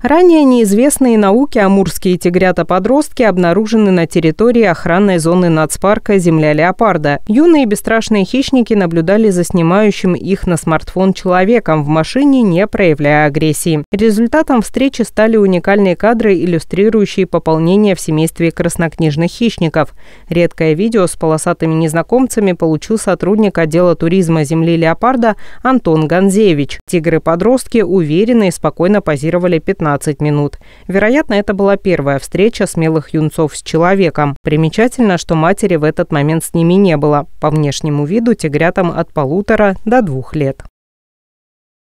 Ранее неизвестные науке амурские тигрята-подростки обнаружены на территории охранной зоны нацпарка «Земля леопарда». Юные бесстрашные хищники наблюдали за снимающим их на смартфон человеком в машине, не проявляя агрессии. Результатом встречи стали уникальные кадры, иллюстрирующие пополнение в семействе краснокнижных хищников. Редкое видео с полосатыми незнакомцами получил сотрудник отдела туризма «Земли леопарда» Антон Ганзевич. Тигры-подростки уверенно и спокойно позировали 15 15 минут. Вероятно, это была первая встреча смелых юнцов с человеком. Примечательно, что матери в этот момент с ними не было. По внешнему виду тигрятам от полутора до двух лет.